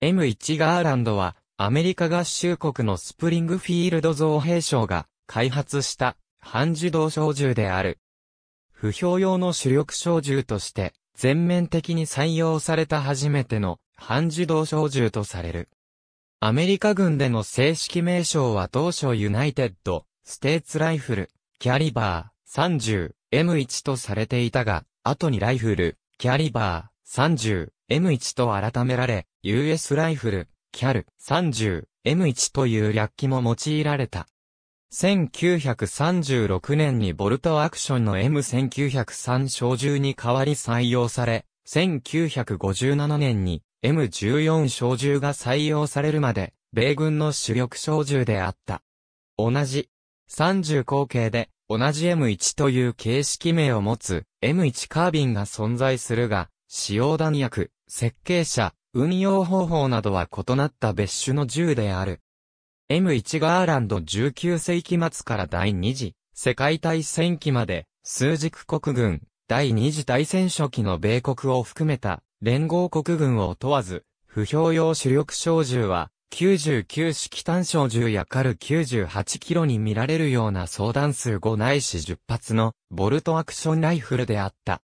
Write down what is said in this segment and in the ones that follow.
M1 ガーランドは、アメリカ合衆国のスプリングフィールド造兵廠が開発した半自動小銃である。不評用の主力小銃として全面的に採用された初めての半自動小銃とされる。アメリカ軍での正式名称は当初ユナイテッド、ステーツライフル、キャリバー、30、M1 とされていたが、後にライフル、キャリバー、30、M1 と改められ、US ライフル、キャル、30、M1 という略記も用いられた。1936年にボルトアクションの M1903 小銃に代わり採用され、1957年に M14 小銃が採用されるまで、米軍の主力小銃であった。同じ、30口径で、同じ M1 という形式名を持つ、M1 カービンが存在するが、使用弾薬、設計者、運用方法などは異なった別種の銃である。M1 ガーランド19世紀末から第2次世界大戦期まで、数軸国軍、第2次大戦初期の米国を含めた連合国軍を問わず、不評用主力小銃は、99式単小銃やカル98キロに見られるような相談数5ないし10発のボルトアクションライフルであった。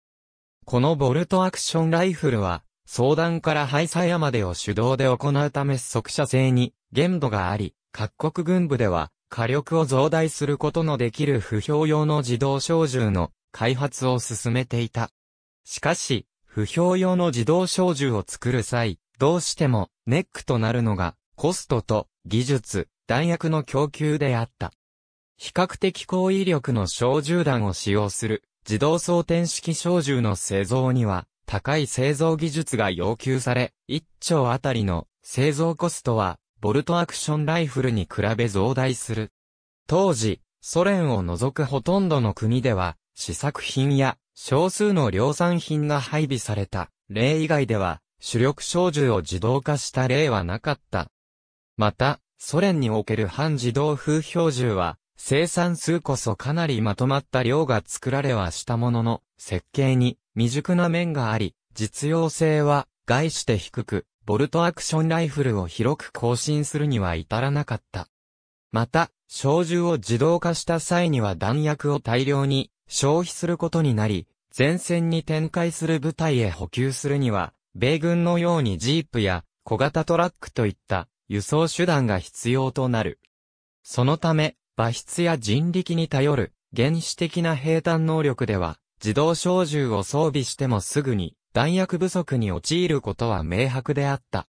このボルトアクションライフルは相談から廃材屋までを手動で行うため速射性に限度があり、各国軍部では火力を増大することのできる不評用の自動小銃の開発を進めていた。しかし、不評用の自動小銃を作る際、どうしてもネックとなるのがコストと技術、弾薬の供給であった。比較的高威力の小銃弾を使用する自動装填式小銃の製造には高い製造技術が要求され、1丁あたりの製造コストは、ボルトアクションライフルに比べ増大する。当時、ソ連を除くほとんどの国では、試作品や少数の量産品が配備された例以外では、主力小銃を自動化した例はなかった。また、ソ連における半自動風標銃は、生産数こそかなりまとまった量が作られはしたものの、設計に未熟な面があり、実用性は概して低く、ボルトアクションライフルを広く更新するには至らなかった。また、小銃を自動化した際には弾薬を大量に消費することになり、前線に展開する部隊へ補給するには、米軍のようにジープや小型トラックといった輸送手段が必要となる。そのため、馬筆や人力に頼る原始的な兵団能力では自動小銃を装備してもすぐに弾薬不足に陥ることは明白であった。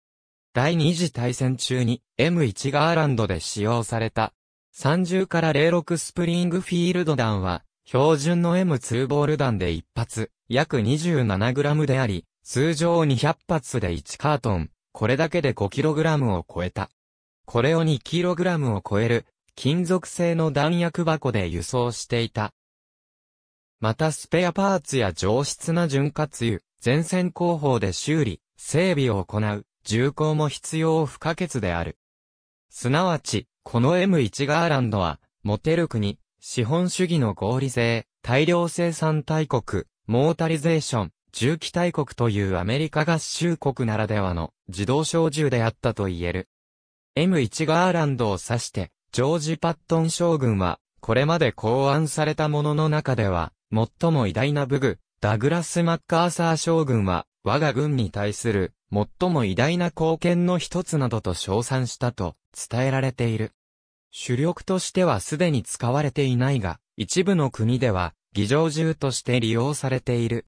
第二次大戦中に M1 ガーランドで使用された30から06スプリングフィールド弾は標準の M2 ボール弾で1発約 27g であり通常200発で1カートンこれだけで 5kg を超えた。これを 2kg を超える金属製の弾薬箱で輸送していた。またスペアパーツや上質な潤滑油、前線工法で修理、整備を行う、重工も必要不可欠である。すなわち、この M1 ガーランドは、モテる国、資本主義の合理性、大量生産大国、モータリゼーション、重機大国というアメリカ合衆国ならではの自動小銃であったと言える。M1 ガーランドを指して、ジョージ・パットン将軍は、これまで考案されたものの中では、最も偉大な武具、ダグラス・マッカーサー将軍は、我が軍に対する、最も偉大な貢献の一つなどと称賛したと、伝えられている。主力としてはすでに使われていないが、一部の国では、偽場銃として利用されている。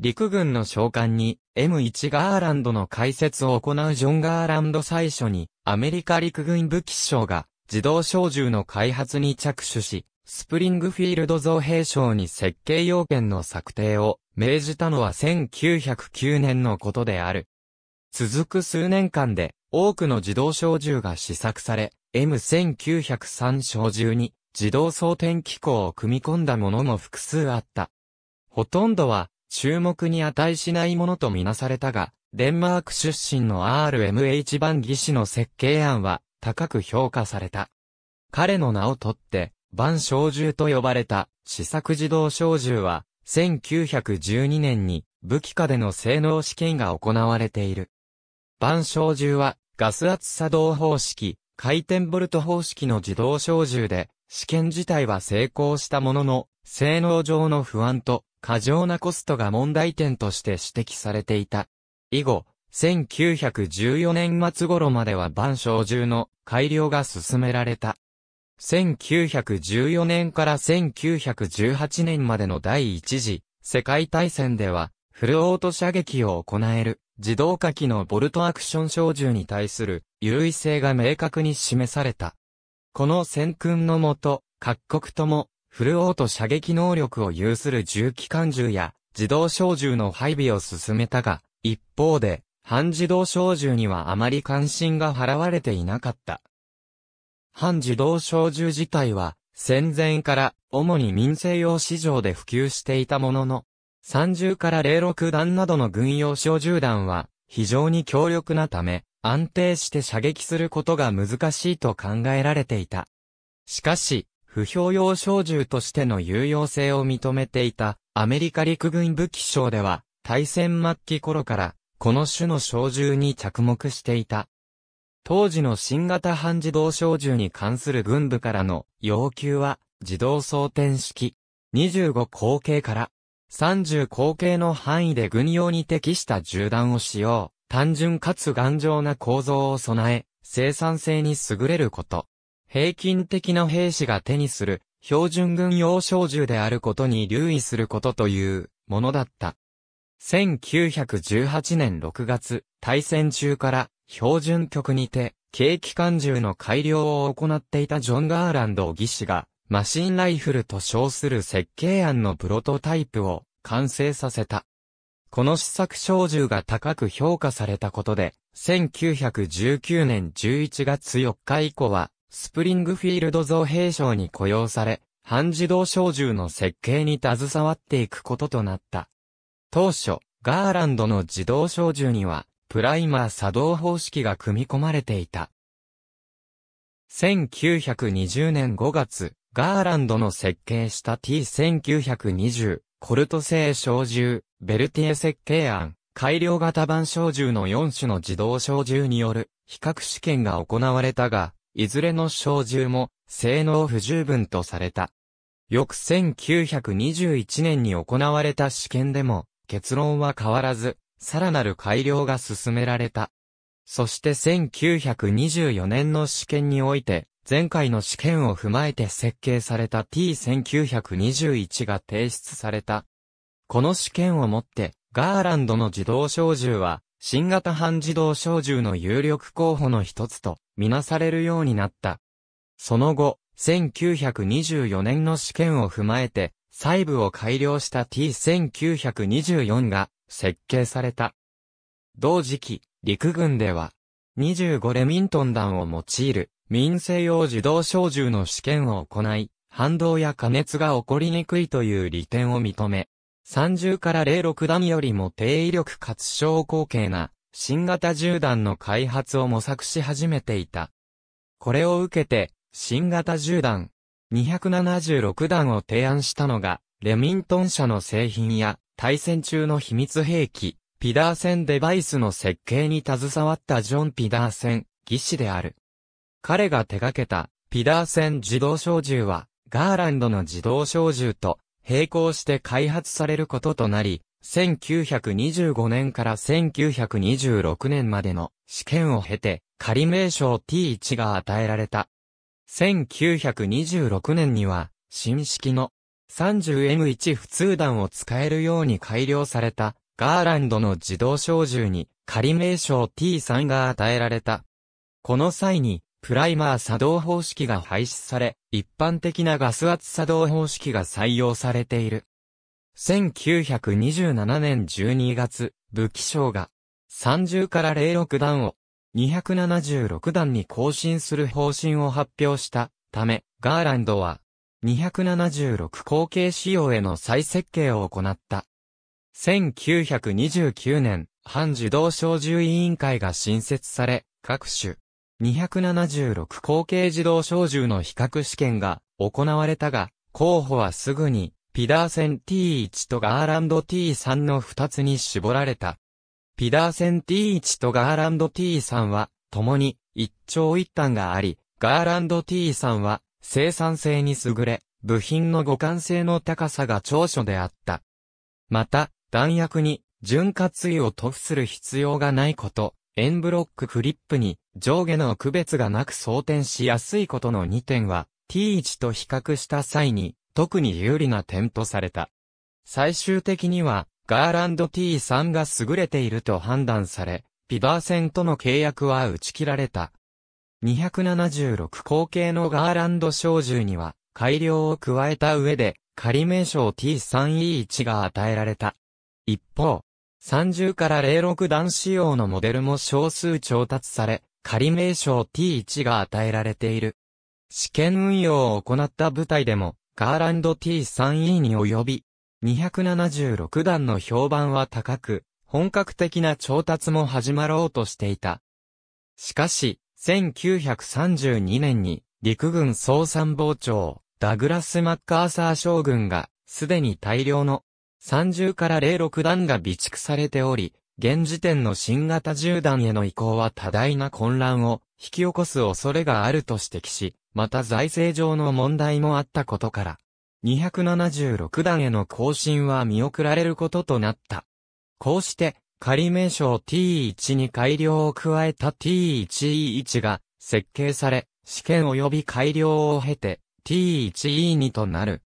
陸軍の将官に M1 ガーランドの開設を行うジョン・ガーランド最初にアメリカ陸軍武器省が自動小銃の開発に着手しスプリングフィールド造兵省に設計要件の策定を命じたのは1909年のことである。続く数年間で多くの自動小銃が試作され、M1903 小銃に自動装填機構を組み込んだものも複数あった。ほとんどは注目に値しないものとみなされたが、デンマーク出身の RMH 番技師の設計案は高く評価された。彼の名をとって、万小銃と呼ばれた、試作自動小銃は、1912年に武器下での性能試験が行われている。万小銃は、ガス圧作動方式、回転ボルト方式の自動小銃で、試験自体は成功したものの、性能上の不安と過剰なコストが問題点として指摘されていた。以後、1914年末頃までは万小銃の改良が進められた。1914年から1918年までの第一次世界大戦では、フルオート射撃を行える自動火器のボルトアクション小銃に対する優位性が明確に示された。この戦訓のもと、各国ともフルオート射撃能力を有する重機関銃や自動小銃の配備を進めたが、一方で、半自動小銃にはあまり関心が払われていなかった。半自動小銃自体は、戦前から主に民生用市場で普及していたものの、30から06弾などの軍用小銃弾は非常に強力なため、安定して射撃することが難しいと考えられていた。しかし、不評用小銃としての有用性を認めていたアメリカ陸軍武器省では、大戦末期頃から、この種の小銃に着目していた。当時の新型半自動小銃に関する軍部からの要求は、自動装填式、25口径から30口径の範囲で軍用に適した銃弾を使用、単純かつ頑丈な構造を備え、生産性に優れること。平均的な兵士が手にする標準軍用小銃であることに留意することというものだった。1918年6月、大戦中から標準局にて、軽機関銃の改良を行っていたジョン・ガーランド技師が、マシンライフルと称する設計案のプロトタイプを完成させた。この試作小銃が高く評価されたことで、1919年11月4日以降は、スプリングフィールド造兵賞に雇用され、半自動小銃の設計に携わっていくこととなった。当初、ガーランドの自動小銃には、プライマー作動方式が組み込まれていた。1920年5月、ガーランドの設計した T1920、コルト製小銃、ベルティエ設計案、改良型版小銃の4種の自動小銃による比較試験が行われたが、いずれの小銃も性能不十分とされた。翌1921年に行われた試験でも結論は変わらず、さらなる改良が進められた。そして1924年の試験において、前回の試験を踏まえて設計された T1921 が提出された。この試験をもって、ガーランドの自動小銃は、新型半自動小銃の有力候補の一つと、みなされるようになった。その後、1924年の試験を踏まえて、細部を改良した T1924 が設計された。同時期、陸軍では、25レミントン弾を用いる民生用自動小銃の試験を行い、反動や加熱が起こりにくいという利点を認め、30から06弾よりも低威力かつ小口径な新型銃弾の開発を模索し始めていた。これを受けて、新型銃弾、276弾を提案したのが、レミントン社の製品や、対戦中の秘密兵器、ピダーセンデバイスの設計に携わったジョン・ピダーセン、技師である。彼が手掛けた、ピダーセン自動小銃は、ガーランドの自動小銃と、並行して開発されることとなり、1925年から1926年までの試験を経て、仮名称 T1 が与えられた。1926年には、新式の 30M1 普通弾を使えるように改良された、ガーランドの自動小銃に仮名称 T3 が与えられた。この際に、プライマー作動方式が廃止され、一般的なガス圧作動方式が採用されている。1927年12月、武器商が30から06弾を276段に更新する方針を発表したため、ガーランドは、276後継仕様への再設計を行った。1929年、反自動小銃委員会が新設され、各種、276後継自動小銃の比較試験が行われたが、候補はすぐに、ピダーセン T1 とガーランド T3 の2つに絞られた。ピダーセン T1 とガーランド T3 は、共に、一長一短があり、ガーランド T3 は、生産性に優れ、部品の互換性の高さが長所であった。また、弾薬に、潤滑油を塗布する必要がないこと、円ブロックフリップに上下の区別がなく装填しやすいことの2点は T1 と比較した際に特に有利な点とされた。最終的にはガーランド T さんが優れていると判断され、ビバーセンとの契約は打ち切られた。276口径のガーランド小銃には改良を加えた上で仮名称 T3E1 が与えられた。一方、30から06弾仕様のモデルも少数調達され、仮名称 T1 が与えられている。試験運用を行った部隊でも、ガーランド T3E に及び、276弾の評判は高く、本格的な調達も始まろうとしていた。しかし、1932年に陸軍総参謀長、ダグラス・マッカーサー将軍が、すでに大量の30から06弾が備蓄されており、現時点の新型銃弾への移行は多大な混乱を引き起こす恐れがあると指摘し、また財政上の問題もあったことから、276段への更新は見送られることとなった。こうして、仮名称 T1 に改良を加えた T1E1 が設計され、試験及び改良を経て T1E2 となる。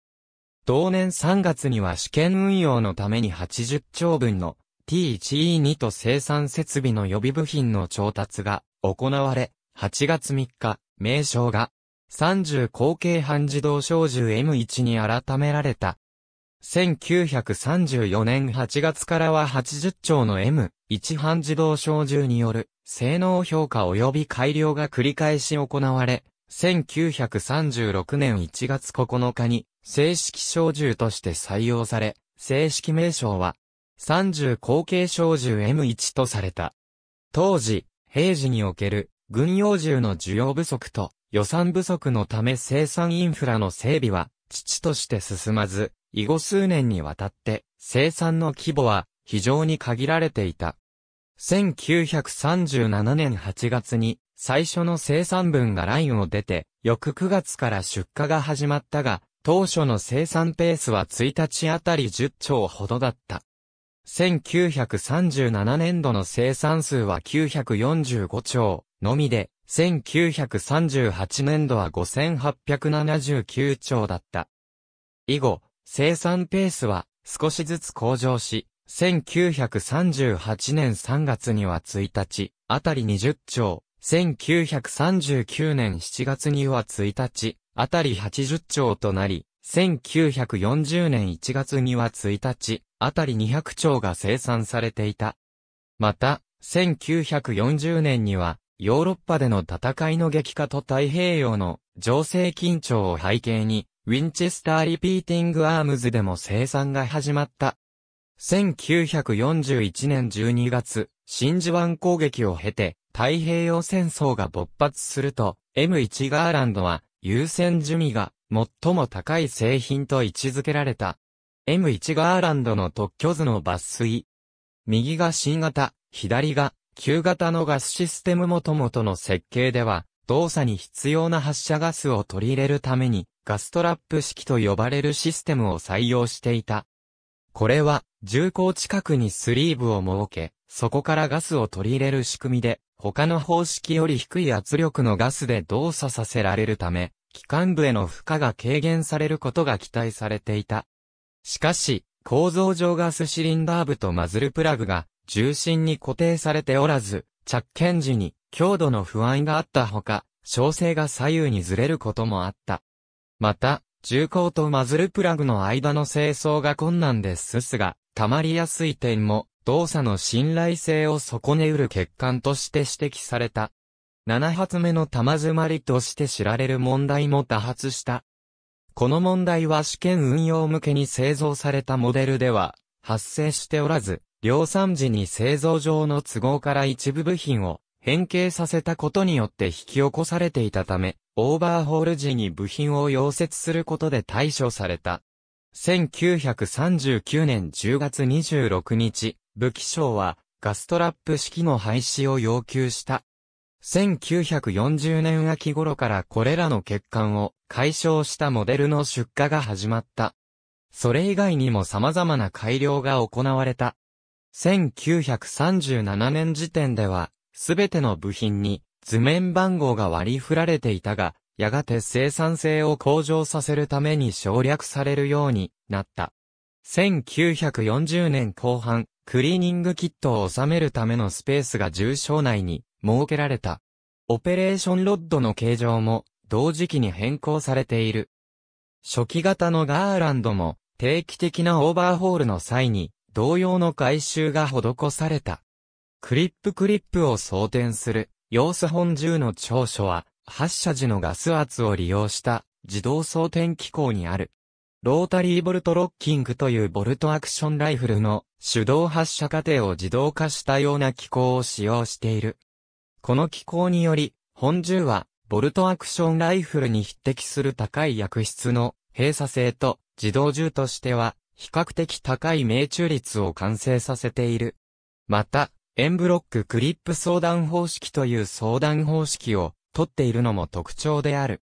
同年3月には試験運用のために80兆分の T1E2 と生産設備の予備部品の調達が行われ、8月3日、名称が30口径半自動小銃 M1 に改められた。1934年8月からは80丁の M1 半自動小銃による性能評価及び改良が繰り返し行われ、1936年1月9日に正式小銃として採用され、正式名称は30口径小銃 M1 とされた。当時、平時における軍用銃の需要不足と予算不足のため生産インフラの整備は、父として進まず、以後数年にわたって、生産の規模は、非常に限られていた。1937年8月に、最初の生産分がラインを出て、翌9月から出荷が始まったが、当初の生産ペースは1日あたり10兆ほどだった。1937年度の生産数は945兆のみで、1938年度は5879兆だった。以後、生産ペースは少しずつ向上し、1938年3月には1日、あたり20兆、1939年7月には1日、あたり80兆となり、1940年1月には1日、あたり200兆が生産されていた。また、1940年には、ヨーロッパでの戦いの激化と太平洋の情勢緊張を背景に、ウィンチェスターリピーティングアームズでも生産が始まった。1941年12月、真珠湾攻撃を経て、太平洋戦争が勃発すると、M1 ガーランドは、優先順位が最も高い製品と位置づけられた。M1 ガーランドの特許図の抜粋。右が新型、左が旧型のガスシステムもともとの設計では、動作に必要な発射ガスを取り入れるために、ガストラップ式と呼ばれるシステムを採用していた。これは、重工近くにスリーブを設け、そこからガスを取り入れる仕組みで、他の方式より低い圧力のガスで動作させられるため、機関部への負荷が軽減されることが期待されていた。しかし、構造上ガスシリンダー部とマズルプラグが重心に固定されておらず、着剣時に強度の不安があったほか、調整が左右にずれることもあった。また、重厚とマズルプラグの間の清掃が困難ですすが、溜まりやすい点も、動作の信頼性を損ねうる欠陥として指摘された。7発目の玉詰まりとして知られる問題も多発した。この問題は試験運用向けに製造されたモデルでは発生しておらず、量産時に製造上の都合から一部部品を変形させたことによって引き起こされていたため、オーバーホール時に部品を溶接することで対処された。1939年10月26日、武器省はガストラップ式の廃止を要求した。1940年秋頃からこれらの欠陥を解消したモデルの出荷が始まった。それ以外にも様々な改良が行われた。1937年時点では、すべての部品に図面番号が割り振られていたが、やがて生産性を向上させるために省略されるようになった。1940年後半、クリーニングキットを収めるためのスペースが重症内に設けられた。オペレーションロッドの形状も同時期に変更されている。初期型のガーランドも定期的なオーバーホールの際に同様の改修が施された。クリップクリップを装填する、様子本銃の長所は、発射時のガス圧を利用した自動装填機構にある。ロータリーボルトロッキングというボルトアクションライフルの手動発射過程を自動化したような機構を使用している。この機構により、本銃はボルトアクションライフルに匹敵する高い薬質の閉鎖性と自動銃としては比較的高い命中率を完成させている。また、円ブロッククリップ相談方式という相談方式を取っているのも特徴である。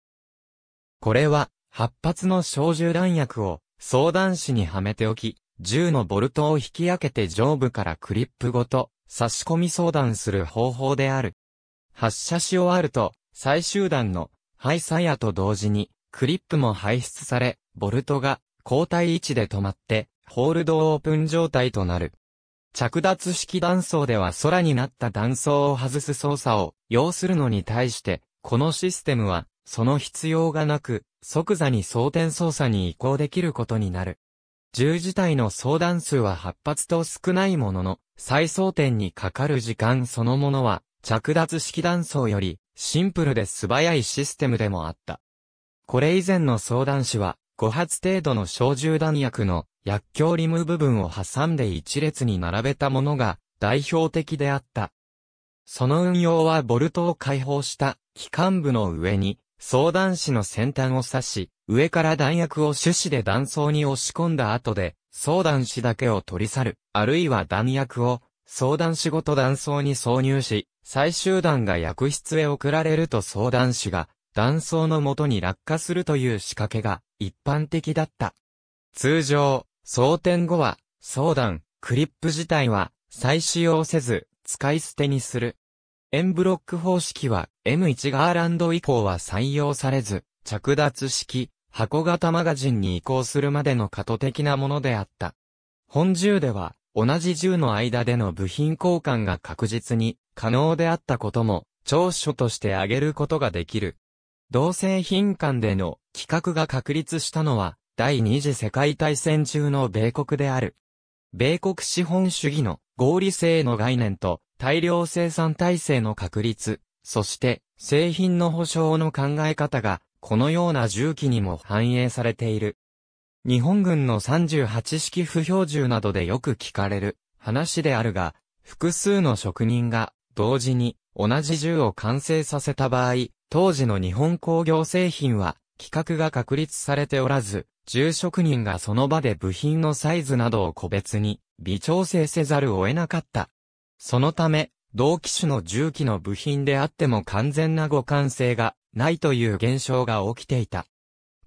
これは、8発の小銃弾薬を相談子にはめておき、銃のボルトを引き開けて上部からクリップごと差し込み相談する方法である。発射し終わると、最終弾の、ハイサヤと同時に、クリップも排出され、ボルトが交代位置で止まって、ホールドオープン状態となる。着脱式断層では空になった断層を外す操作を要するのに対して、このシステムは、その必要がなく、即座に装填操作に移行できることになる。銃自体の相談数は8発と少ないものの、再装填にかかる時間そのものは、着脱式断層より、シンプルで素早いシステムでもあった。これ以前の相談士は、5発程度の小銃弾薬の薬莢リム部分を挟んで一列に並べたものが代表的であった。その運用はボルトを解放した機関部の上に相談士の先端を刺し、上から弾薬を手指で弾倉に押し込んだ後で、相談士だけを取り去る、あるいは弾薬を相談士ごと弾倉に挿入し、最終弾が薬室へ送られると相談士が、弾倉の元に落下するという仕掛けが一般的だった。通常、装填後は、相談、クリップ自体は再使用せず、使い捨てにする。円ブロック方式は M1 ガーランド以降は採用されず、着脱式、箱型マガジンに移行するまでの過渡的なものであった。本銃では、同じ銃の間での部品交換が確実に可能であったことも、長所として挙げることができる。同性品間での規格が確立したのは、第二次世界大戦中の米国である。米国資本主義の合理性の概念と大量生産体制の確立、そして製品の保障の考え方がこのような重機にも反映されている。日本軍の38式不標銃などでよく聞かれる話であるが、複数の職人が同時に同じ銃を完成させた場合、当時の日本工業製品は、規格が確立されておらず、住職人がその場で部品のサイズなどを個別に微調整せざるを得なかった。そのため、同機種の重機の部品であっても完全な互換性がないという現象が起きていた。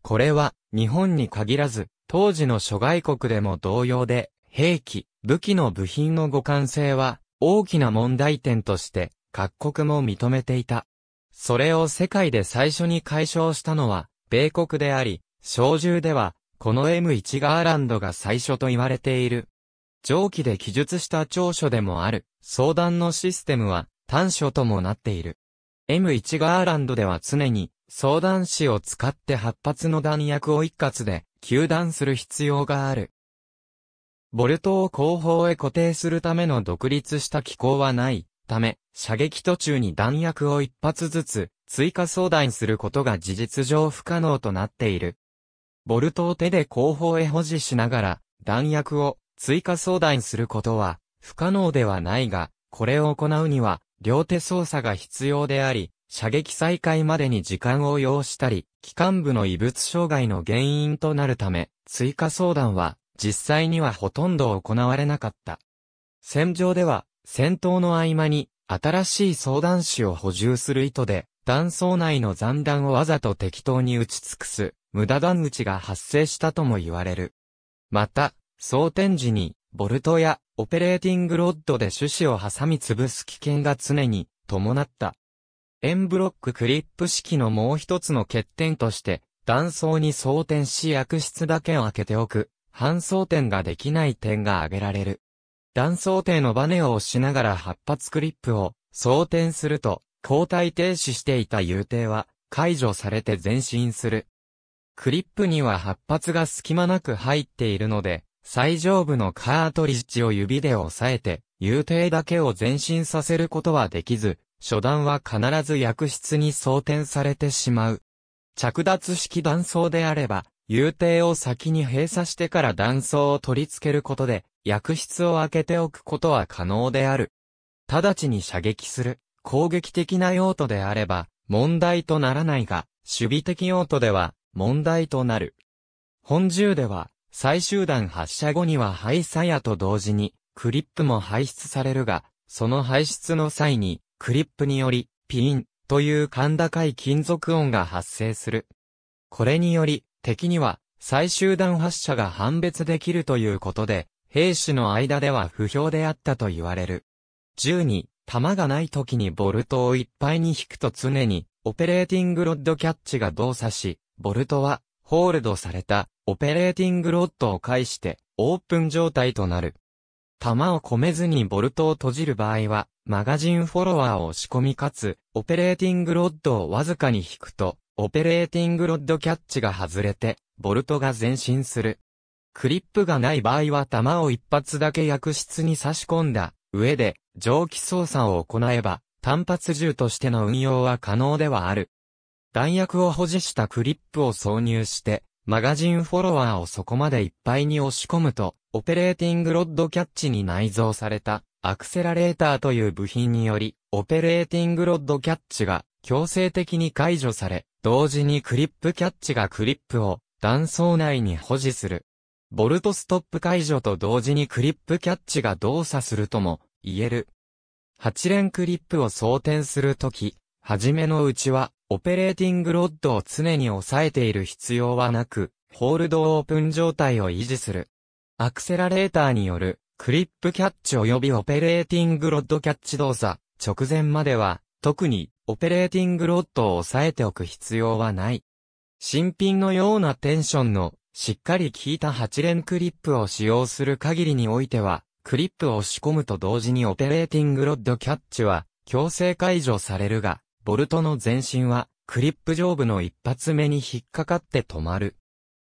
これは日本に限らず、当時の諸外国でも同様で、兵器、武器の部品の互換性は大きな問題点として各国も認めていた。それを世界で最初に解消したのは、米国であり、小銃では、この M1 ガーランドが最初と言われている。上記で記述した長所でもある、相談のシステムは、短所ともなっている。M1 ガーランドでは常に、相談士を使って8発の弾薬を一括で、球弾する必要がある。ボルトを後方へ固定するための独立した機構はない。ため、射撃途中に弾薬を一発ずつ追加装弾することが事実上不可能となっている。ボルトを手で後方へ保持しながら弾薬を追加装弾することは不可能ではないが、これを行うには両手操作が必要であり、射撃再開までに時間を要したり、機関部の異物障害の原因となるため、追加相談は実際にはほとんど行われなかった。戦場では戦闘の合間に、新しい相談士を補充する意図で、弾倉内の残弾をわざと適当に打ち尽くす、無駄弾打ちが発生したとも言われる。また、装填時に、ボルトやオペレーティングロッドで種子を挟み潰す危険が常に伴った。円ブロッククリップ式のもう一つの欠点として、断層に装填し薬室だけを開けておく、半装填ができない点が挙げられる。断層艇のバネを押しながら8発クリップを装填すると、交代停止していた遊艇は解除されて前進する。クリップには8発が隙間なく入っているので、最上部のカートリッジを指で押さえて、遊艇だけを前進させることはできず、初段は必ず薬室に装填されてしまう。着脱式断層であれば、遊艇を先に閉鎖してから断層を取り付けることで、薬室を開けておくことは可能である。直ちに射撃する、攻撃的な用途であれば、問題とならないが、守備的用途では、問題となる。本銃では、最終弾発射後には灰鞘やと同時に、クリップも排出されるが、その排出の際に、クリップにより、ピーン、という甲高い金属音が発生する。これにより、敵には、最終弾発射が判別できるということで、兵士の間では不評であったと言われる。銃に、弾がない時にボルトをいっぱいに引くと常に、オペレーティングロッドキャッチが動作し、ボルトは、ホールドされた、オペレーティングロッドを介して、オープン状態となる。弾を込めずにボルトを閉じる場合は、マガジンフォロワーを仕込みかつ、オペレーティングロッドをわずかに引くと、オペレーティングロッドキャッチが外れて、ボルトが前進する。クリップがない場合は弾を一発だけ薬室に差し込んだ上で蒸気操作を行えば単発銃としての運用は可能ではある。弾薬を保持したクリップを挿入してマガジンフォロワーをそこまでいっぱいに押し込むとオペレーティングロッドキャッチに内蔵されたアクセラレーターという部品によりオペレーティングロッドキャッチが強制的に解除され、同時にクリップキャッチがクリップを断層内に保持する。ボルトストップ解除と同時にクリップキャッチが動作するとも言える。8連クリップを装填するとき、はじめのうちは、オペレーティングロッドを常に押さえている必要はなく、ホールドオープン状態を維持する。アクセラレーターによる、クリップキャッチ及びオペレーティングロッドキャッチ動作、直前までは、特に、オペレーティングロッドを押さえておく必要はない。新品のようなテンションのしっかり効いた8連クリップを使用する限りにおいては、クリップを仕込むと同時にオペレーティングロッドキャッチは強制解除されるが、ボルトの前身はクリップ上部の一発目に引っかかって止まる。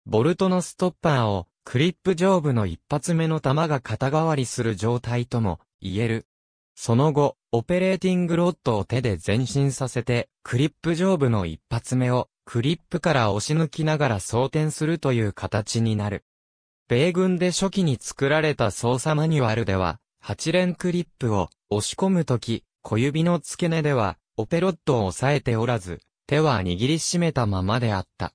ボルトのストッパーをクリップ上部の一発目の弾が肩代わりする状態とも言える。その後、オペレーティングロッドを手で前進させて、クリップ上部の一発目をクリップから押し抜きながら装填するという形になる。米軍で初期に作られた操作マニュアルでは、8連クリップを押し込むとき、小指の付け根では、オペロットを押さえておらず、手は握りしめたままであった。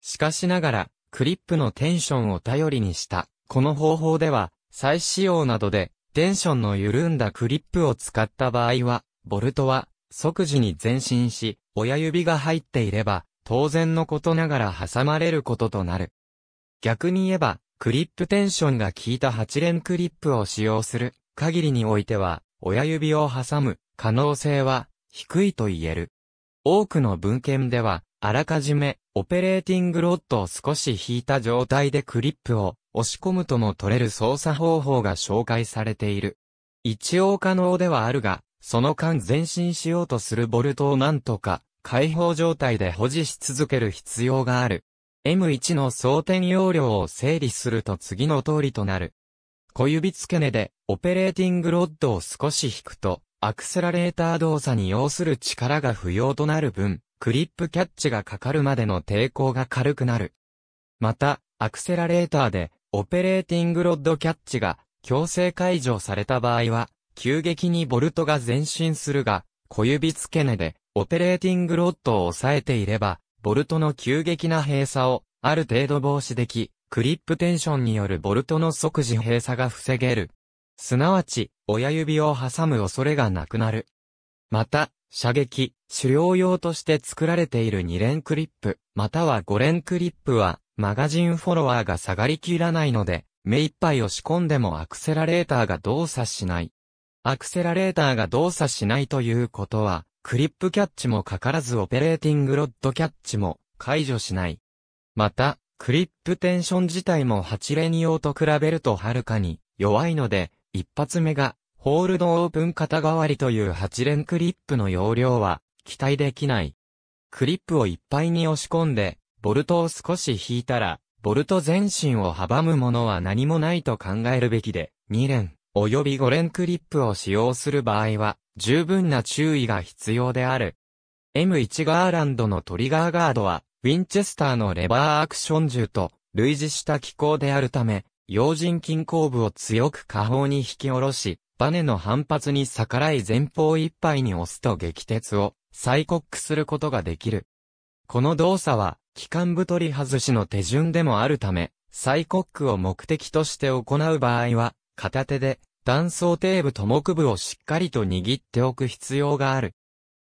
しかしながら、クリップのテンションを頼りにした、この方法では、再使用などで、テンションの緩んだクリップを使った場合は、ボルトは、即時に前進し、親指が入っていれば、当然のことながら挟まれることとなる。逆に言えば、クリップテンションが効いた8連クリップを使用する限りにおいては、親指を挟む可能性は低いと言える。多くの文献では、あらかじめオペレーティングロッドを少し引いた状態でクリップを押し込むとも取れる操作方法が紹介されている。一応可能ではあるが、その間前進しようとするボルトをなんとか解放状態で保持し続ける必要がある。M1 の装填容量を整理すると次の通りとなる。小指付け根でオペレーティングロッドを少し引くと、アクセラレーター動作に要する力が不要となる分、クリップキャッチがかかるまでの抵抗が軽くなる。また、アクセラレーターでオペレーティングロッドキャッチが強制解除された場合は、急激にボルトが前進するが、小指付け根でオペレーティングロッドを抑えていれば、ボルトの急激な閉鎖を、ある程度防止でき、クリップテンションによるボルトの即時閉鎖が防げる。すなわち、親指を挟む恐れがなくなる。また、射撃、狩猟用として作られている2連クリップ、または5連クリップは、マガジンフォロワーが下がりきらないので、目いっぱい押し込んでもアクセラレーターが動作しない。アクセラレーターが動作しないということは、クリップキャッチもかからずオペレーティングロッドキャッチも解除しない。また、クリップテンション自体も8連用と比べるとはるかに弱いので、一発目がホールドオープン肩代わりという8連クリップの容量は期待できない。クリップをいっぱいに押し込んで、ボルトを少し引いたら、ボルト全身を阻むものは何もないと考えるべきで、2連。及び5連クリップを使用する場合は、十分な注意が必要である。M1 ガーランドのトリガーガードは、ウィンチェスターのレバーアクション銃と類似した機構であるため、用心筋後部を強く下方に引き下ろし、バネの反発に逆らい前方いっぱいに押すと撃鉄を再コックすることができる。この動作は、機関太り外しの手順でもあるため、再コックを目的として行う場合は、片手で、断層底部と木部をしっかりと握っておく必要がある。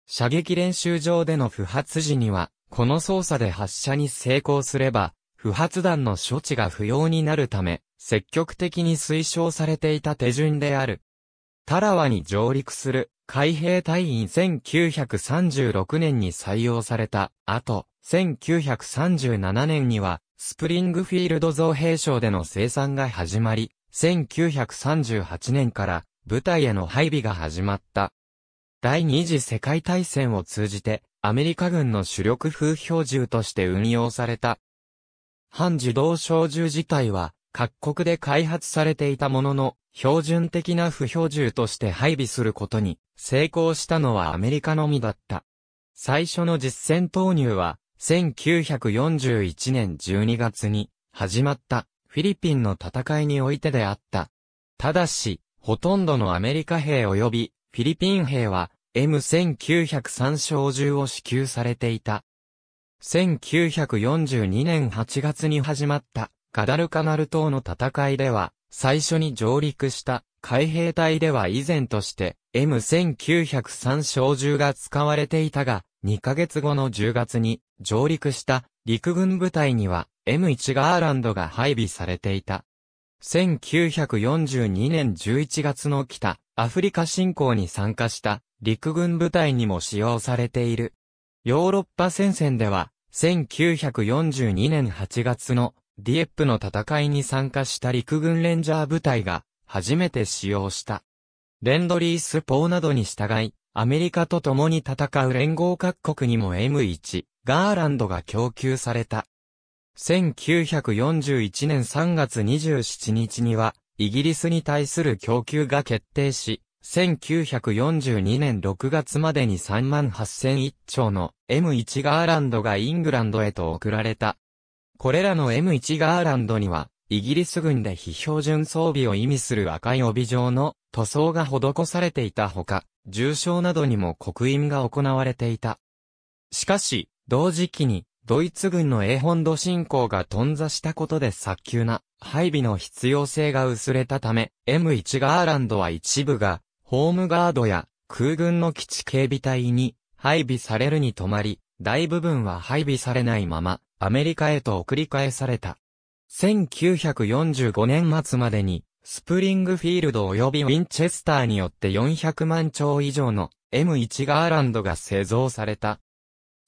射撃練習場での不発時には、この操作で発射に成功すれば、不発弾の処置が不要になるため、積極的に推奨されていた手順である。タラワに上陸する海兵隊員1936年に採用された後、1937年にはスプリングフィールド造兵省での生産が始まり、1938年から部隊への配備が始まった。第二次世界大戦を通じて、アメリカ軍の主力風標銃として運用された。半自動小銃自体は、各国で開発されていたものの、標準的な不標銃として配備することに成功したのはアメリカのみだった。最初の実戦投入は、1941年12月に始まったフィリピンの戦いにおいてであった。ただし、ほとんどのアメリカ兵及びフィリピン兵は M1903 小銃を支給されていた。1942年8月に始まったガダルカナル島の戦いでは、最初に上陸した海兵隊では以前として M1903 小銃が使われていたが、2ヶ月後の10月に上陸した陸軍部隊には M1 ガーランドが配備されていた。1942年11月の北アフリカ侵攻に参加した陸軍部隊にも使用されている。ヨーロッパ戦線では1942年8月のディエップの戦いに参加した陸軍レンジャー部隊が初めて使用した。レンドリース砲などに従い、アメリカと共に戦う連合各国にも M1、ガーランドが供給された。1941年3月27日には、イギリスに対する供給が決定し、1942年6月までに3万8001丁の M1 ガーランドがイングランドへと送られた。これらの M1 ガーランドには、イギリス軍で非標準装備を意味する赤い帯状の塗装が施されていたほか、重傷などにも刻印が行われていた。しかし、同時期に、ドイツ軍の英本土侵攻が頓挫したことで早急な配備の必要性が薄れたため、M1 ガーランドは一部が、ホームガードや空軍の基地警備隊に配備されるに止まり、大部分は配備されないまま、アメリカへと送り返された。1945年末までに、スプリングフィールド及びウィンチェスターによって400万丁以上の M1 ガーランドが製造された。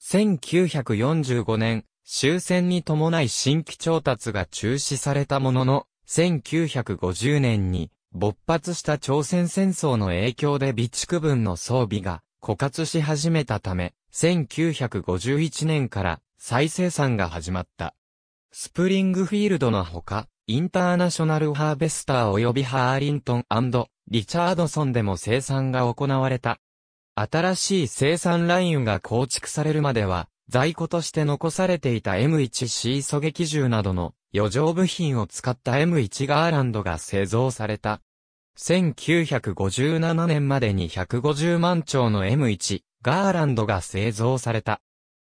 1945年、終戦に伴い新規調達が中止されたものの、1950年に勃発した朝鮮戦争の影響で備蓄分の装備が枯渇し始めたため、1951年から再生産が始まった。スプリングフィールドのほか、インターナショナルハーベスター及びハーリントンリチャードソンでも生産が行われた。新しい生産ラインが構築されるまでは、在庫として残されていた M1C 狙撃銃などの余剰部品を使った M1 ガーランドが製造された。1957年までに150万丁の M1 ガーランドが製造された。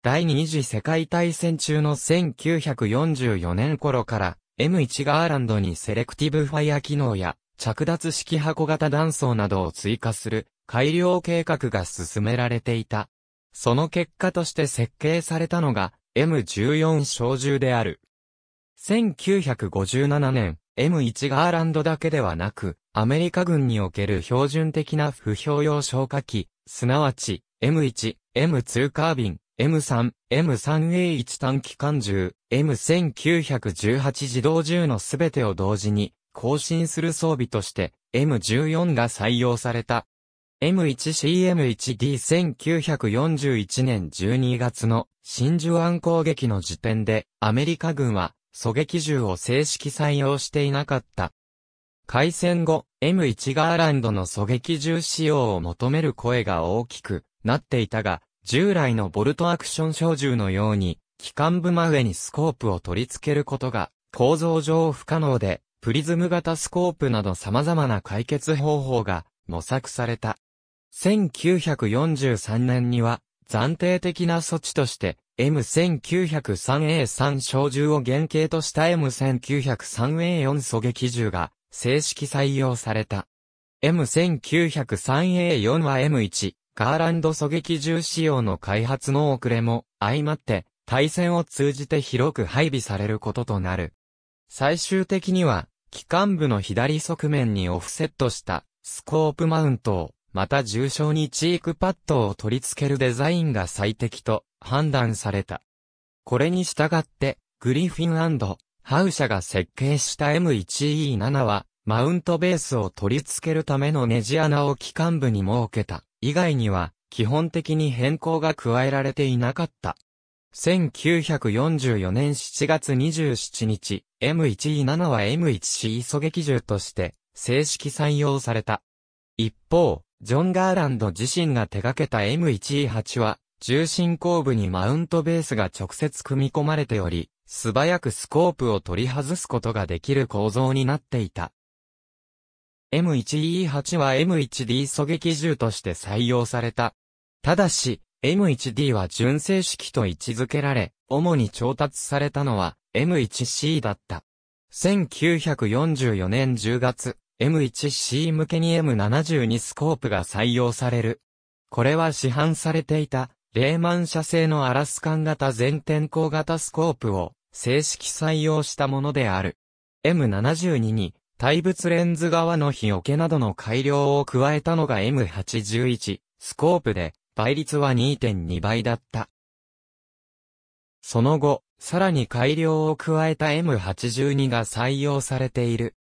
第二次世界大戦中の1944年頃から M1 ガーランドにセレクティブファイア機能や着脱式箱型断層などを追加する改良計画が進められていた。その結果として設計されたのが M14 小銃である。1957年、M1 ガーランドだけではなく、アメリカ軍における標準的な不評用消火器、すなわち M1、M2 カービン、M3、M3A1 短期間銃、M1918 自動銃のすべてを同時に更新する装備として M14 が採用された。M1CM1D1941 年12月の真珠湾攻撃の時点でアメリカ軍は狙撃銃を正式採用していなかった。開戦後、M1 ガーランドの狙撃銃使用を求める声が大きくなっていたが、従来のボルトアクション小銃のように、機関部真上にスコープを取り付けることが構造上不可能で、プリズム型スコープなど様々な解決方法が模索された。1943年には暫定的な措置として M1903A3 小銃を原型とした M1903A4 狙撃銃が正式採用された。M1903A4 は M1、カーランド狙撃銃仕様の開発の遅れも相まって対戦を通じて広く配備されることとなる。最終的には、機関部の左側面にオフセットしたスコープマウントを、また重傷にチークパッドを取り付けるデザインが最適と判断された。これに従って、グリフィンハウ社が設計した M1E7 は、マウントベースを取り付けるためのネジ穴を機関部に設けた。以外には基本的に変更が加えられていなかった。1944年7月27日、M1E7 は M1C 狙撃銃として正式採用された。一方、ジョン・ガーランド自身が手掛けた M1E8 は、重心後部にマウントベースが直接組み込まれており、素早くスコープを取り外すことができる構造になっていた。M1E8 は M1D 狙撃銃として採用された。ただし、M1D は純正式と位置づけられ、主に調達されたのは M1C だった。1944年10月、M1C 向けに M72 スコープが採用される。これは市販されていた、レーマン社製のアラスカン型全天候型スコープを正式採用したものである。M72 に対物レンズ側の日よけなどの改良を加えたのが m 8 1スコープで倍率は2.2倍だった。その後、さらに改良を加えた M82 が採用されている。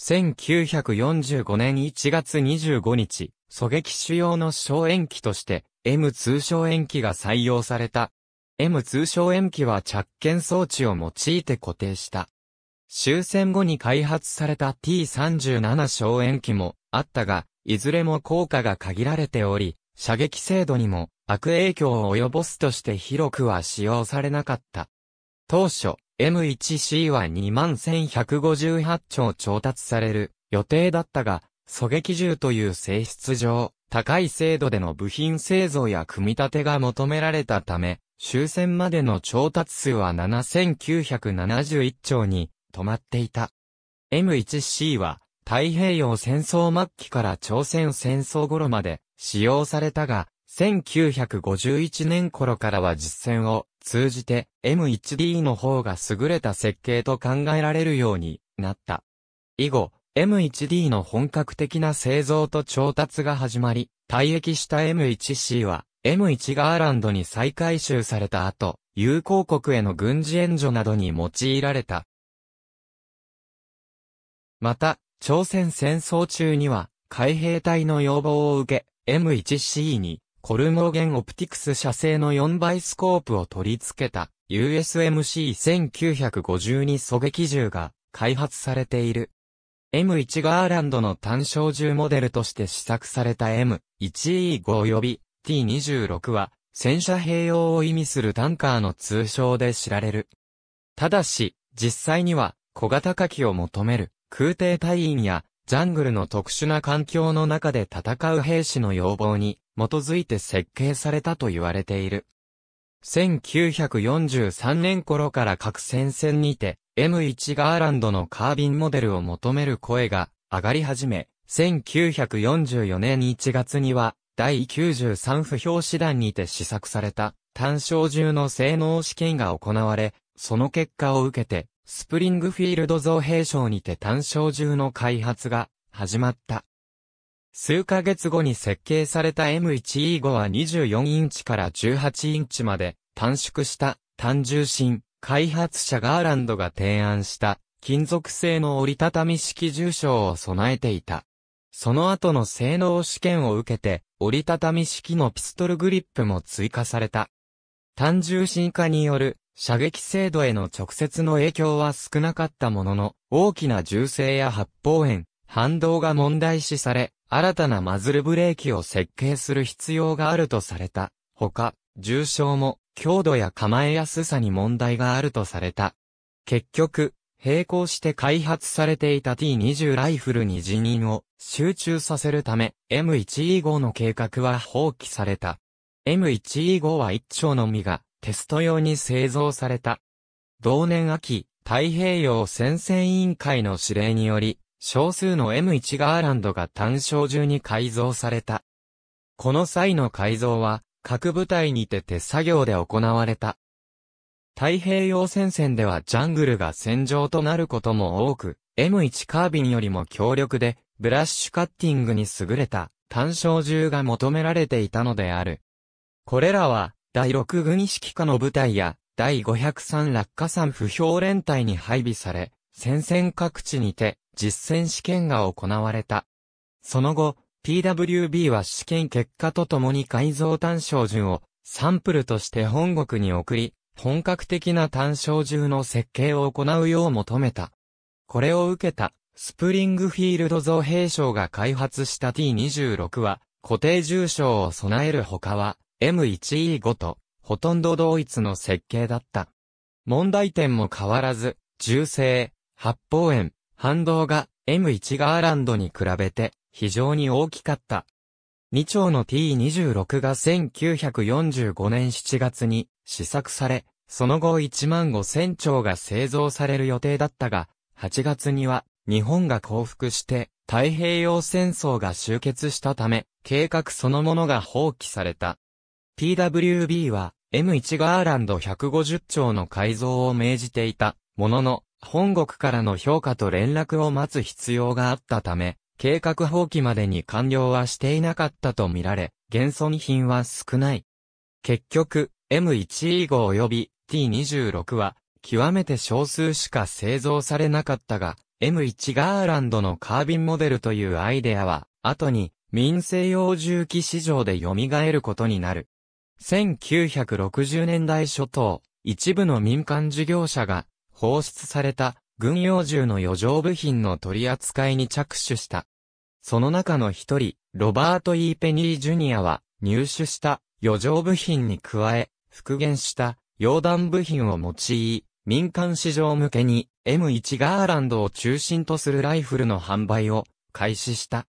1945年1月25日、狙撃主要の小延期として、M 通称延期が採用された。M 通称延期は着剣装置を用いて固定した。終戦後に開発された T37 小炎機もあったが、いずれも効果が限られており、射撃精度にも悪影響を及ぼすとして広くは使用されなかった。当初、M1C は21,158丁調達される予定だったが、狙撃銃という性質上、高い精度での部品製造や組み立てが求められたため、終戦までの調達数は7971丁に止まっていた。M1C は太平洋戦争末期から朝鮮戦争頃まで使用されたが、1951年頃からは実戦を通じて M1D の方が優れた設計と考えられるようになった。以後、M1D の本格的な製造と調達が始まり、退役した M1C は M1 ガーランドに再回収された後、友好国への軍事援助などに用いられた。また、朝鮮戦争中には、海兵隊の要望を受け、M1C に、コルモーゲンオプティクス射精の4倍スコープを取り付けた、USMC1952 狙撃銃が開発されている。M1 ガーランドの単焦銃モデルとして試作された M1E5 及び T26 は戦車併用を意味するタンカーの通称で知られる。ただし、実際には小型火器を求める空挺隊員やジャングルの特殊な環境の中で戦う兵士の要望に基づいて設計されたと言われている。1943年頃から各戦線にて M1 ガーランドのカービンモデルを求める声が上がり始め、1944年1月には第93不評師団にて試作された単焦銃の性能試験が行われ、その結果を受けてスプリングフィールド造幣省にて単焦銃の開発が始まった。数ヶ月後に設計された M1E5 は24インチから18インチまで短縮した単重心開発者ガーランドが提案した金属製の折りたたみ式重賞を備えていた。その後の性能試験を受けて折りたたみ式のピストルグリップも追加された。単重心化による射撃精度への直接の影響は少なかったものの、大きな銃声や発砲炎、反動が問題視され、新たなマズルブレーキを設計する必要があるとされた。ほか、重傷も、強度や構えやすさに問題があるとされた。結局、並行して開発されていた T20 ライフルに辞任を集中させるため、M1E5 の計画は放棄された。M1E5 は一丁のみがテスト用に製造された。同年秋、太平洋戦線委員会の指令により、少数の M1 ガーランドが単焦中に改造された。この際の改造は、各部隊にて手作業で行われた。太平洋戦線ではジャングルが戦場となることも多く、M1 カービンよりも強力で、ブラッシュカッティングに優れた単焦銃が求められていたのである。これらは、第6軍指揮下の部隊や、第503落下山不評連隊に配備され、戦線各地にて、実践試験が行われた。その後、PWB は試験結果とともに改造単照順をサンプルとして本国に送り、本格的な単照順の設計を行うよう求めた。これを受けた、スプリングフィールド造兵省が開発した T26 は、固定重傷を備える他は、M1E5 と、ほとんど同一の設計だった。問題点も変わらず、銃声、発砲円、反動が M1 ガーランドに比べて非常に大きかった。2丁の T26 が1945年7月に試作され、その後1万5000丁が製造される予定だったが、8月には日本が降伏して太平洋戦争が終結したため、計画そのものが放棄された。PWB は M1 ガーランド150兆の改造を命じていたものの、本国からの評価と連絡を待つ必要があったため、計画放棄までに完了はしていなかったとみられ、現存品は少ない。結局、M1 以後及び T26 は、極めて少数しか製造されなかったが、M1 ガーランドのカービンモデルというアイデアは、後に民生用重機市場で蘇ることになる。1960年代初頭、一部の民間事業者が放出された軍用銃の余剰部品の取り扱いに着手した。その中の一人、ロバート・ E・ ペニー・ジュニアは入手した余剰部品に加え、復元した溶弾部品を用い、民間市場向けに M1 ガーランドを中心とするライフルの販売を開始した。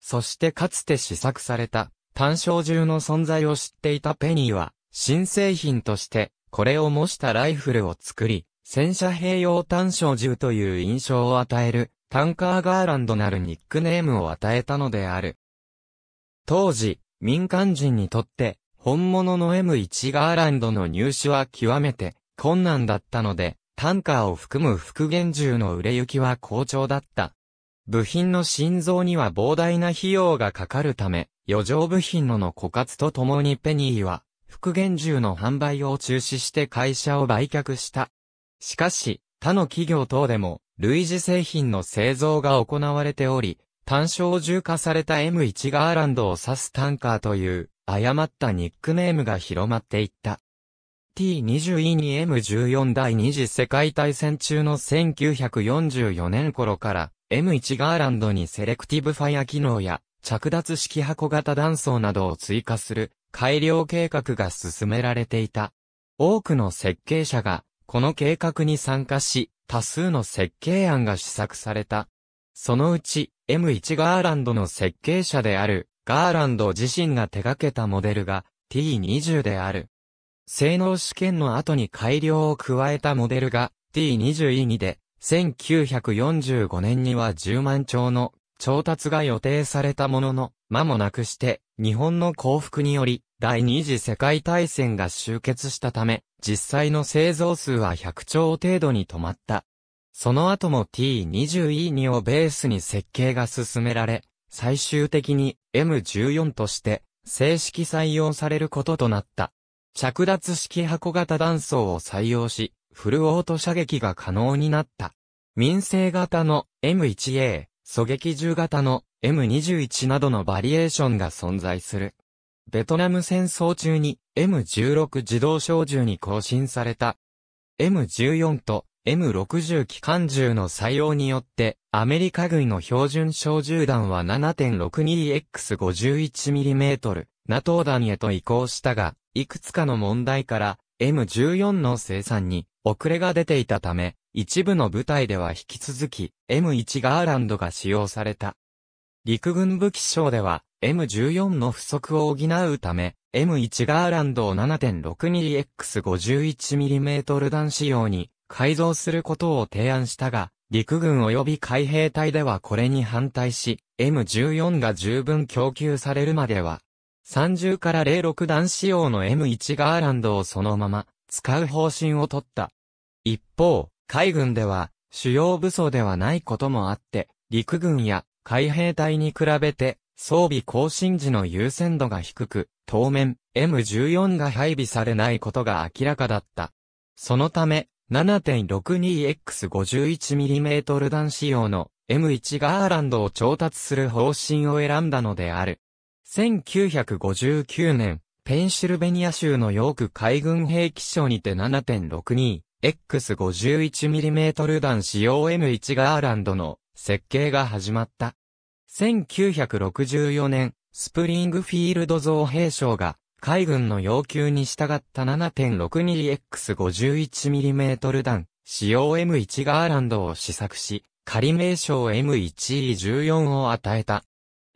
そしてかつて試作された単焦銃の存在を知っていたペニーは、新製品として、これを模したライフルを作り、戦車併用単焦銃という印象を与える、タンカーガーランドなるニックネームを与えたのである。当時、民間人にとって、本物の M1 ガーランドの入手は極めて困難だったので、タンカーを含む復元銃の売れ行きは好調だった。部品の心臓には膨大な費用がかかるため、余剰部品のの枯渇とともにペニーは、復元銃の販売を中止して会社を売却した。しかし、他の企業等でも、類似製品の製造が行われており、単焦重化された M1 ガーランドを指すタンカーという、誤ったニックネームが広まっていった。T20E に M14 第二次世界大戦中の1944年頃から M1 ガーランドにセレクティブファイア機能や着脱式箱型断層などを追加する改良計画が進められていた。多くの設計者がこの計画に参加し、多数の設計案が試作された。そのうち M1 ガーランドの設計者であるガーランド自身が手掛けたモデルが T20 である。性能試験の後に改良を加えたモデルが T20E2 で1945年には10万兆の調達が予定されたものの、間もなくして、日本の降伏により、第二次世界大戦が終結したため、実際の製造数は100兆程度に止まった。その後も T20E2 をベースに設計が進められ、最終的に M14 として正式採用されることとなった。着脱式箱型断層を採用し、フルオート射撃が可能になった。民生型の M1A、狙撃銃型の M21 などのバリエーションが存在する。ベトナム戦争中に M16 自動小銃に更新された M14 と M60 機関銃の採用によって、アメリカ軍の標準小銃弾は 7.62X51mm、NATO 弾へと移行したが、いくつかの問題から M14 の生産に遅れが出ていたため、一部の部隊では引き続き M1 ガーランドが使用された。陸軍武器省では M14 の不足を補うため M1 ガーランドを 7.62X51mm 弾仕様に改造することを提案したが、陸軍及び海兵隊ではこれに反対し、M14 が十分供給されるまでは、30から06弾仕様の M1 ガーランドをそのまま使う方針を取った。一方、海軍では、主要武装ではないこともあって、陸軍や海兵隊に比べて、装備更新時の優先度が低く、当面、M14 が配備されないことが明らかだった。そのため、7.62X51mm 弾仕様の M1 ガーランドを調達する方針を選んだのである。1959年、ペンシルベニア州のヨーク海軍兵器所にて 7.62X51mm 弾使用 M1 ガーランドの設計が始まった。1964年、スプリングフィールド造兵省が海軍の要求に従った 7.62X51mm 弾使用 M1 ガーランドを試作し、仮名称 M1E14 を与えた。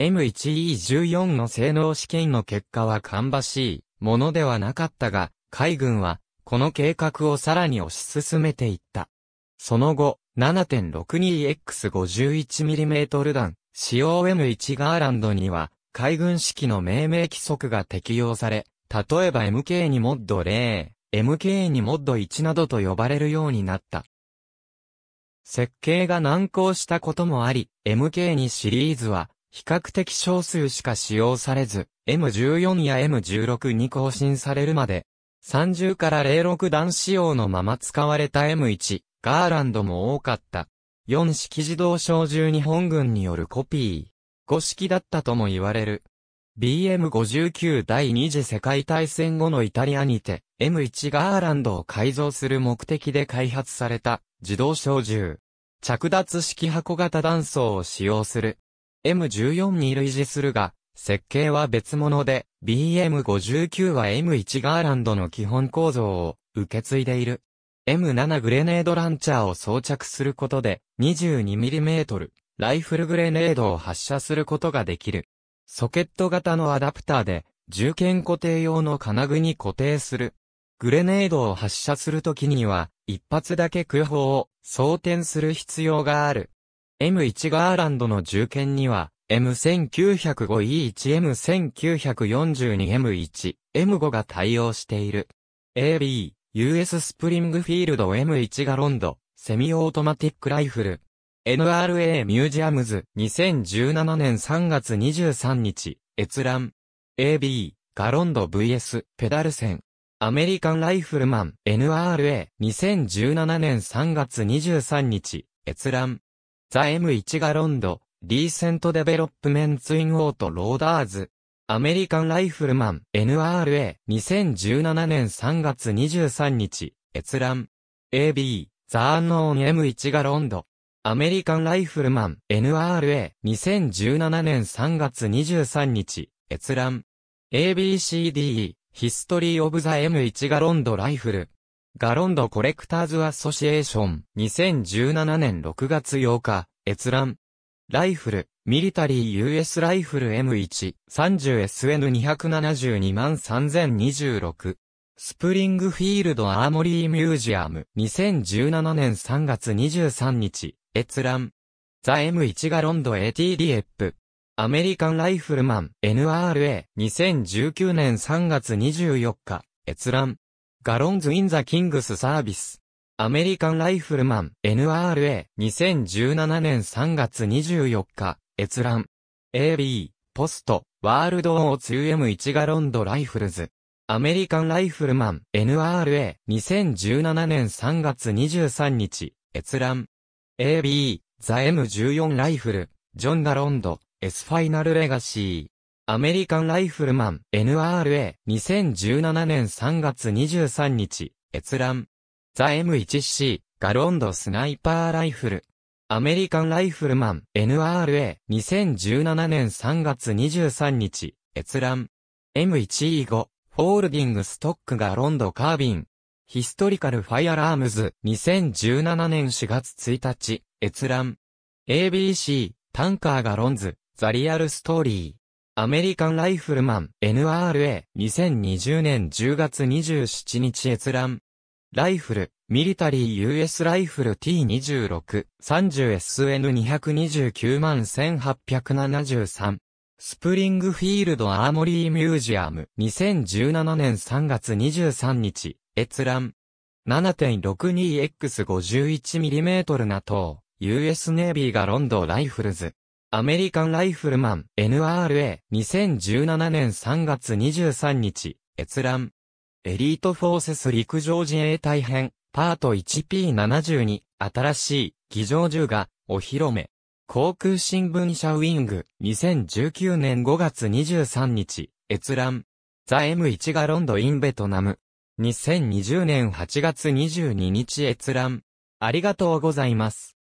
M1E14 の性能試験の結果は芳しいものではなかったが、海軍はこの計画をさらに推し進めていった。その後、7.62X51mm 弾、使用 M1 ガーランドには、海軍式の命名規則が適用され、例えば MK にモッド0、MK にモッド1などと呼ばれるようになった。設計が難航したこともあり、m k にシリーズは比較的少数しか使用されず、M14 や M16 に更新されるまで、30から06段仕様のまま使われた M1、ガーランドも多かった。4式自動小銃日本軍によるコピー。5式だったとも言われる。BM59 第二次世界大戦後のイタリアにて、M1 ガーランドを改造する目的で開発された自動小銃。着脱式箱型弾倉を使用する M14 に類似するが、設計は別物で、BM59 は M1 ガーランドの基本構造を受け継いでいる。M7 グレネードランチャーを装着することで 22mm ライフルグレネードを発射することができる。ソケット型のアダプターで銃剣固定用の金具に固定する。グレネードを発射するときには一発だけ空砲を装填する必要がある。M1 ガーランドの銃剣には、M1905E1、M1942M1、M5 が対応している。AB、US スプリングフィールド M1 ガロンド、セミオートマティックライフル。NRA ミュージアムズ、2017年3月23日、閲覧。AB、ガロンド VS、ペダル戦。アメリカンライフルマン、NRA、2017年3月23日、閲覧。ザ M1 がロンド、リーセントデベロップメンツインオートローダーズ、アメリカンライフルマン NRA 2017年3月23日、閲覧。AB、ザ・アンノーン M1 がロンド。アメリカンライフルマン NRA 2017年3月23日、閲覧。ABCDE、ヒストリー・オブ・ザ・ M1 がロンドライフル。ガロンドコレクターズアソシエーション2017年6月8日閲覧ライフルミリタリー US ライフル M130SN272026 スプリングフィールドアーモリーミュージアム2017年3月23日閲覧ザ M1 ガロンド ATDF アメリカンライフルマン NRA2019 年3月24日閲覧ガロンズ・イン・ザ・キングス・サービス。アメリカン・ライフルマン、NRA、2017年3月24日、閲覧。AB、ポスト、ワールド・オー 2M1 ガロンド・ライフルズ。アメリカン・ライフルマン、NRA、2017年3月23日、閲覧。AB、ザ・ M14 ライフル、ジョン・ガロンド、S ファイナル・レガシー。アメリカンライフルマン NRA 2017年3月23日閲覧ザ M1C ガロンドスナイパーライフルアメリカンライフルマン NRA 2017年3月23日閲覧 M1E5 フォールディングストックガロンドカービンヒストリカルファイアラームズ2017年4月1日閲覧 ABC タンカーガロンズザリアルストーリーアメリカンライフルマン NRA 2020年10月27日閲覧。ライフル、ミリタリー US ライフル T26、30SN2291873。スプリングフィールドアーモリーミュージアム2017年3月23日、閲覧。7.62X51mm な等、US ネイビーがロンドライフルズ。アメリカンライフルマン NRA 2017年3月23日閲覧エリートフォーセス陸上自衛隊編パート 1P72 新しい議場銃がお披露目航空新聞社ウィング2019年5月23日閲覧ザ M1 がロンドインベトナム2020年8月22日閲覧ありがとうございます。